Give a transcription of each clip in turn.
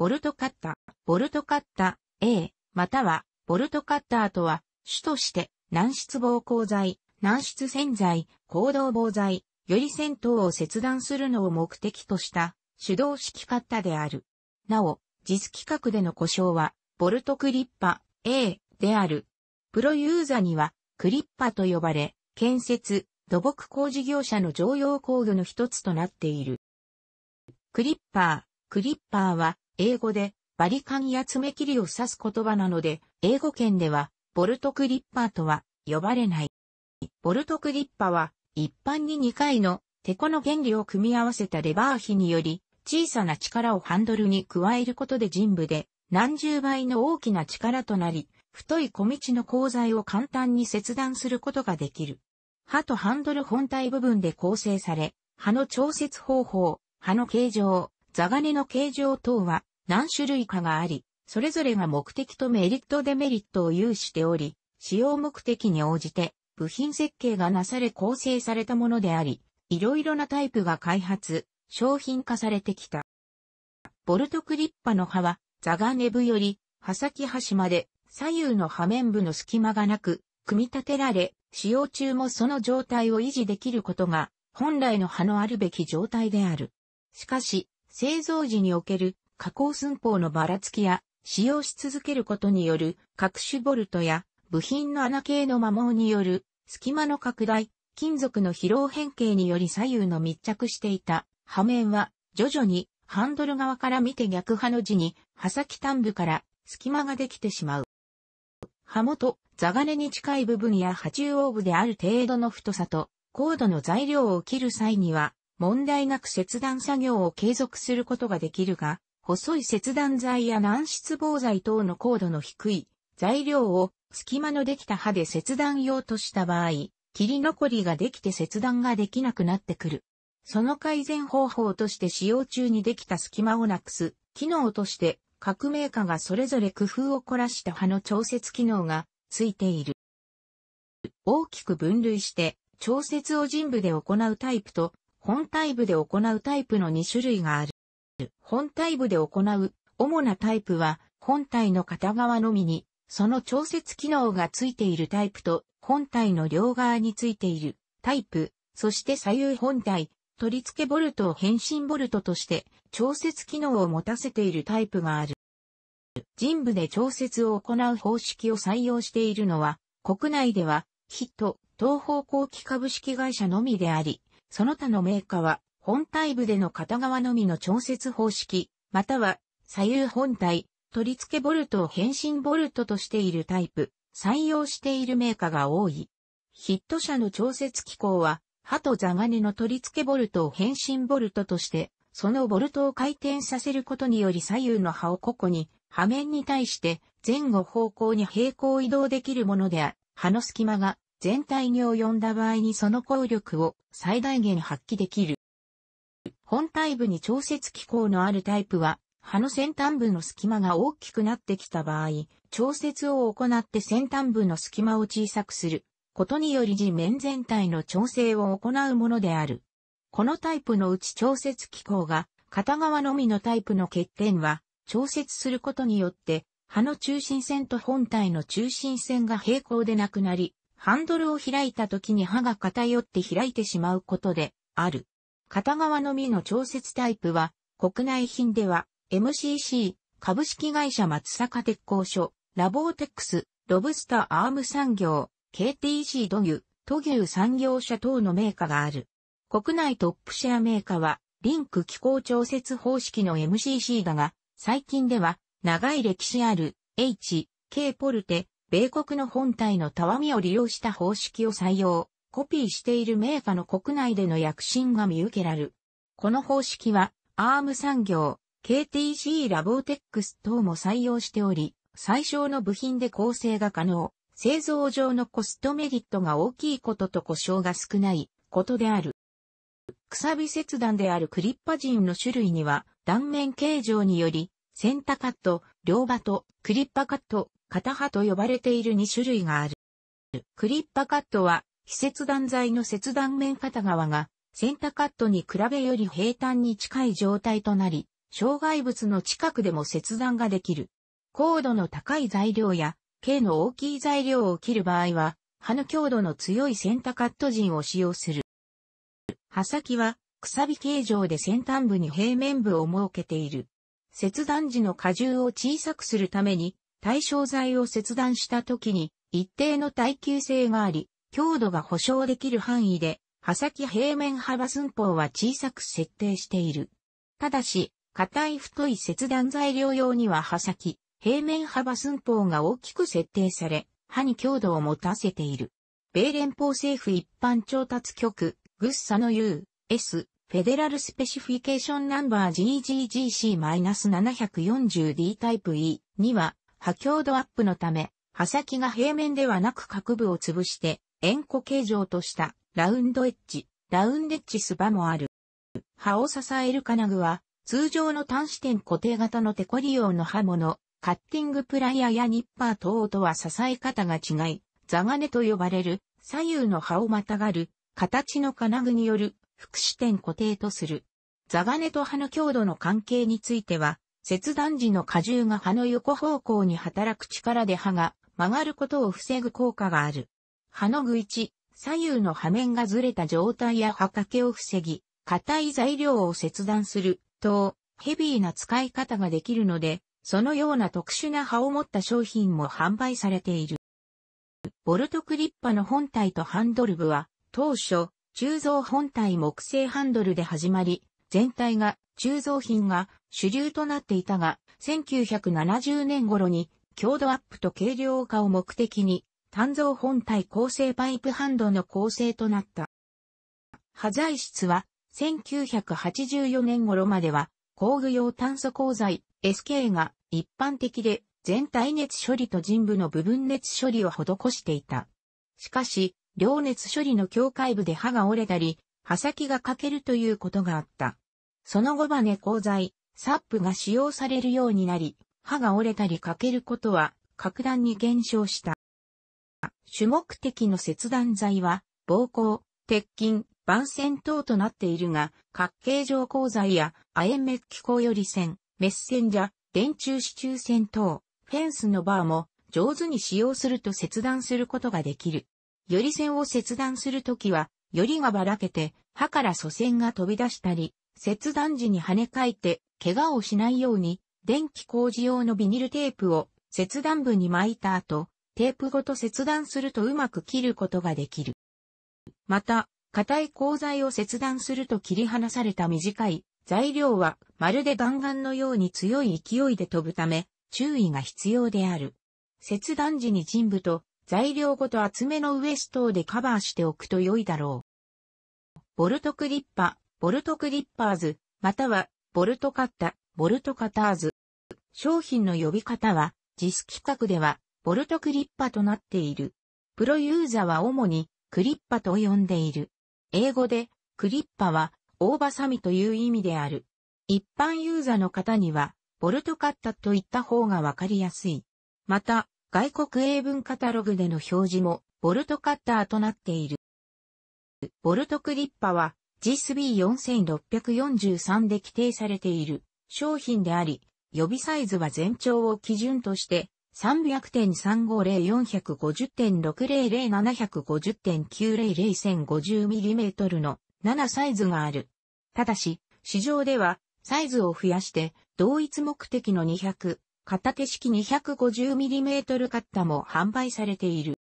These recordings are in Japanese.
ボルトカッタ、ー、ボルトカッター、A、または、ボルトカッターとは、主として、軟質防光剤、軟質洗剤、行動防剤、より戦闘を切断するのを目的とした、手動式カッターである。なお、実規格での故障は、ボルトクリッパ A である。プロユーザには、クリッパと呼ばれ、建設、土木工事業者の常用工具の一つとなっている。クリッパー、クリッパーは、英語でバリカンや爪切りを指す言葉なので、英語圏ではボルトクリッパーとは呼ばれない。ボルトクリッパは一般に2回のテコの原理を組み合わせたレバー比により小さな力をハンドルに加えることで人部で何十倍の大きな力となり、太い小道の鋼材を簡単に切断することができる。刃とハンドル本体部分で構成され、刃の調節方法、刃の形状、座金の形状等は何種類かがあり、それぞれが目的とメリットデメリットを有しており、使用目的に応じて部品設計がなされ構成されたものであり、いろいろなタイプが開発、商品化されてきた。ボルトクリッパの刃は、座がネブより、刃先端まで、左右の刃面部の隙間がなく、組み立てられ、使用中もその状態を維持できることが、本来の刃のあるべき状態である。しかし、製造時における加工寸法のばらつきや、使用し続けることによる各種ボルトや部品の穴系の摩耗による隙間の拡大、金属の疲労変形により左右の密着していた破面は徐々にハンドル側から見て逆刃の字に刃先端部から隙間ができてしまう。刃元、座金に近い部分や波中央部である程度の太さと高度の材料を切る際には問題なく切断作業を継続することができるが、細い切断剤や軟質防剤等の高度の低い材料を隙間のできた刃で切断用とした場合、切り残りができて切断ができなくなってくる。その改善方法として使用中にできた隙間をなくす機能として各メーカーがそれぞれ工夫を凝らした刃の調節機能がついている。大きく分類して調節を人部で行うタイプと本体部で行うタイプの2種類がある。本体部で行う主なタイプは本体の片側のみにその調節機能がついているタイプと本体の両側についているタイプ、そして左右本体、取り付けボルトを変身ボルトとして調節機能を持たせているタイプがある。人部で調節を行う方式を採用しているのは国内ではヒット東方後期株式会社のみであり、その他のメーカーは本体部での片側のみの調節方式、または左右本体、取り付けボルトを変身ボルトとしているタイプ、採用しているメーカーが多い。ヒット車の調節機構は、刃と座金の取り付けボルトを変身ボルトとして、そのボルトを回転させることにより左右の刃を個々に、破面に対して前後方向に平行移動できるものであ、刃の隙間が全体に及んだ場合にその効力を最大限発揮できる。本体部に調節機構のあるタイプは、刃の先端部の隙間が大きくなってきた場合、調節を行って先端部の隙間を小さくすることにより地面全体の調整を行うものである。このタイプのうち調節機構が片側のみのタイプの欠点は、調節することによって、刃の中心線と本体の中心線が平行でなくなり、ハンドルを開いた時に刃が偏って開いてしまうことである。片側のみの調節タイプは、国内品では、MCC、株式会社松坂鉄工所、ラボーテックス、ロブスターアーム産業、KTC 土牛、都牛産業者等のメーカーがある。国内トップシェアメーカーは、リンク気候調節方式の MCC だが、最近では、長い歴史ある H、K ポルテ、米国の本体のたわみを利用した方式を採用。コピーしているメーカーの国内での躍進が見受けられる。この方式は、アーム産業、KTC ラボーテックス等も採用しており、最小の部品で構成が可能、製造上のコストメリットが大きいことと故障が少ないことである。くさび切断であるクリッパジンの種類には、断面形状により、センタカット、両刃と、クリッパカット、片刃と呼ばれている2種類がある。クリッパカットは、非切断材の切断面片側が、センタカットに比べより平坦に近い状態となり、障害物の近くでも切断ができる。高度の高い材料や、径の大きい材料を切る場合は、刃の強度の強いセンタカット陣を使用する。刃先は、くさび形状で先端部に平面部を設けている。切断時の荷重を小さくするために、対象材を切断した時に、一定の耐久性があり、強度が保証できる範囲で、刃先平面幅寸法は小さく設定している。ただし、硬い太い切断材料用には刃先、平面幅寸法が大きく設定され、刃に強度を持たせている。米連邦政府一般調達局、グッサの U、S、フェデラルスペシフィケーションナンバー GGGC-740D タイプ E には、刃強度アップのため、刃先が平面ではなく角部を潰して、円弧形状としたラウンドエッジ、ラウンドエッジスバもある。刃を支える金具は、通常の端子点固定型のテコり用の刃物、カッティングプライヤーやニッパー等とは支え方が違い、ザガネと呼ばれる左右の刃をまたがる形の金具による副視点固定とする。ザガネと刃の強度の関係については、切断時の荷重が刃の横方向に働く力で刃が曲がることを防ぐ効果がある。刃の具一、左右の刃面がずれた状態や刃掛けを防ぎ、硬い材料を切断する、と、ヘビーな使い方ができるので、そのような特殊な刃を持った商品も販売されている。ボルトクリッパの本体とハンドル部は、当初、鋳造本体木製ハンドルで始まり、全体が、鋳造品が主流となっていたが、1970年頃に、強度アップと軽量化を目的に、単造本体構成パイプハンドの構成となった。端材質は、1984年頃までは、工具用炭素鋼材 SK が一般的で、全体熱処理と人部の部分熱処理を施していた。しかし、両熱処理の境界部で刃が折れたり、刃先が欠けるということがあった。その後バネ鋼材、サップが使用されるようになり、刃が折れたり欠けることは格段に減少した。主目的の切断剤は、膀胱、鉄筋、番線等となっているが、角形状鋼剤や、亜鉛メッキ鋼より線、メッセンジャ電柱支柱線等、フェンスのバーも、上手に使用すると切断することができる。より線を切断するときは、よりがばらけて、歯から祖先が飛び出したり、切断時に跳ね返って、怪我をしないように、電気工事用のビニルテープを切断部に巻いた後、テープごと切断するとうまく切ることができる。また、硬い鋼材を切断すると切り離された短い材料はまるで弾丸のように強い勢いで飛ぶため注意が必要である。切断時に人部と材料ごと厚めのウエストでカバーしておくと良いだろう。ボルトクリッパ、ボルトクリッパーズ、またはボルトカッタ、ボルトカターズ。商品の呼び方は、実規格では、ボルトクリッパとなっている。プロユーザーは主にクリッパと呼んでいる。英語でクリッパは大バサミという意味である。一般ユーザーの方にはボルトカッタといった方がわかりやすい。また、外国英文カタログでの表示もボルトカッターとなっている。ボルトクリッパは GSB4643 で規定されている商品であり、予備サイズは全長を基準として 300.350.450.600.750.900.1050mm の7サイズがある。ただし、市場ではサイズを増やして同一目的の200、片手式 250mm カッタも販売されている。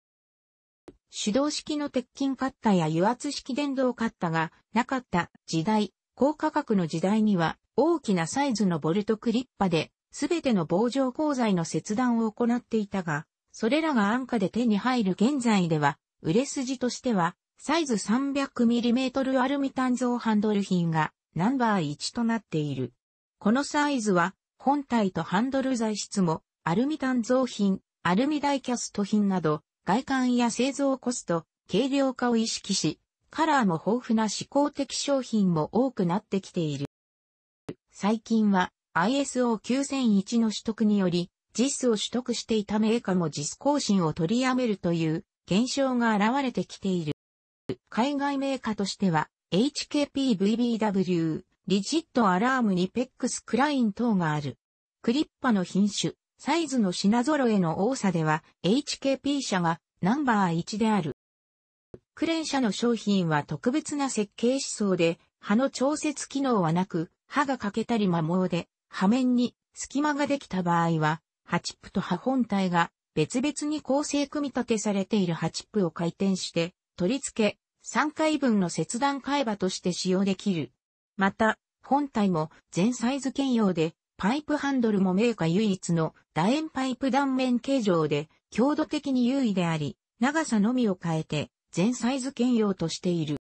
手動式の鉄筋カッタや油圧式電動カッタがなかった時代、高価格の時代には大きなサイズのボルトクリッパですべての棒状鋼材の切断を行っていたが、それらが安価で手に入る現在では、売れ筋としては、サイズ 300mm アルミ炭造ハンドル品がナンバー1となっている。このサイズは、本体とハンドル材質も、アルミ炭造品、アルミダイキャスト品など、外観や製造コスト、軽量化を意識し、カラーも豊富な思考的商品も多くなってきている。最近は、ISO9001 の取得により、JIS を取得していたメーカーも JIS 更新を取りやめるという現象が現れてきている。海外メーカーとしては、HKPVBW、リジットアラームにペックスクライン等がある。クリッパの品種、サイズの品揃えの多さでは、HKP 社がナンバー1である。クレン社の商品は特別な設計思想で、刃の調節機能はなく、刃が欠けたり摩耗で、破面に隙間ができた場合は、ハチップと波本体が別々に構成組み立てされているハチップを回転して取り付け、3回分の切断海場として使用できる。また、本体も全サイズ兼用で、パイプハンドルもメーカー唯一の楕円パイプ断面形状で、強度的に優位であり、長さのみを変えて、全サイズ兼用としている。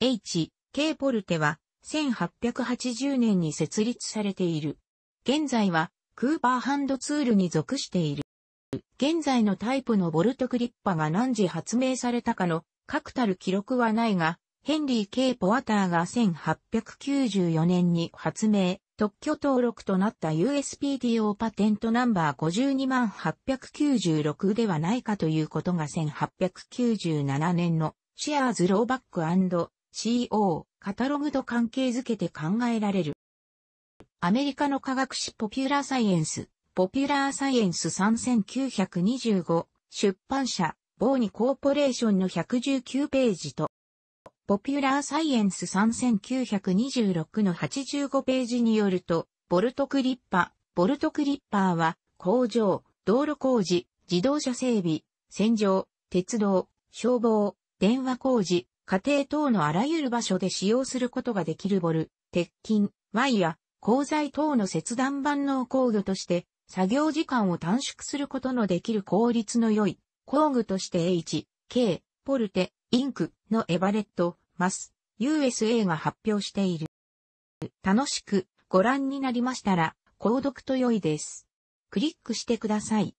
H、K ポルテは、1880年に設立されている。現在は、クーパーハンドツールに属している。現在のタイプのボルトクリッパが何時発明されたかの確たる記録はないが、ヘンリー・ K・ ポワターが1894年に発明、特許登録となった USPTO パテントナンバー52896ではないかということが1897年のシアーズ・ローバック &CO カタログと関係づけて考えられる。アメリカの科学誌ポピュラーサイエンス、ポピュラーサイエンス3925、出版社、ボーニコーポレーションの119ページと、ポピュラーサイエンス3926の85ページによると、ボルトクリッパ、ボルトクリッパーは、工場、道路工事、自動車整備、洗浄、鉄道、消防、電話工事、家庭等のあらゆる場所で使用することができるボル、鉄筋、ワイヤ、鋼材等の切断万能工具として、作業時間を短縮することのできる効率の良い工具として H、K、ポルテ、インクのエバレット、マス、USA が発表している。楽しくご覧になりましたら、購読と良いです。クリックしてください。